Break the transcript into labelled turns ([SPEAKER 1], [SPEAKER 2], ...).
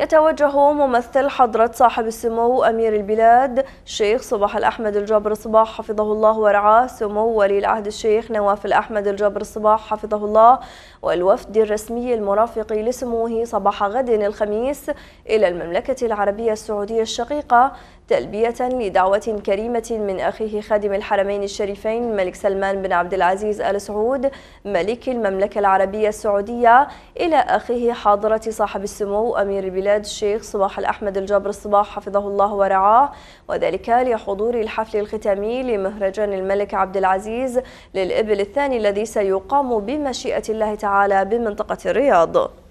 [SPEAKER 1] يتوجه ممثل حضرة صاحب السمو أمير البلاد الشيخ صباح الأحمد الجابر صباح حفظه الله ورعاه سمو ولي العهد الشيخ نواف الأحمد الجابر صباح حفظه الله والوفد الرسمي المرافق لسموه صباح غد الخميس إلى المملكة العربية السعودية الشقيقة تلبية لدعوة كريمة من أخيه خادم الحرمين الشريفين الملك سلمان بن عبد العزيز آل سعود ملك المملكة العربية السعودية إلى أخيه حاضرة صاحب السمو أمير البلاد الشيخ صباح الأحمد الجابر الصباح حفظه الله ورعاه وذلك لحضور الحفل الختامي لمهرجان الملك عبد العزيز للإبل الثاني الذي سيقام بمشيئة الله تعالى بمنطقة
[SPEAKER 2] الرياض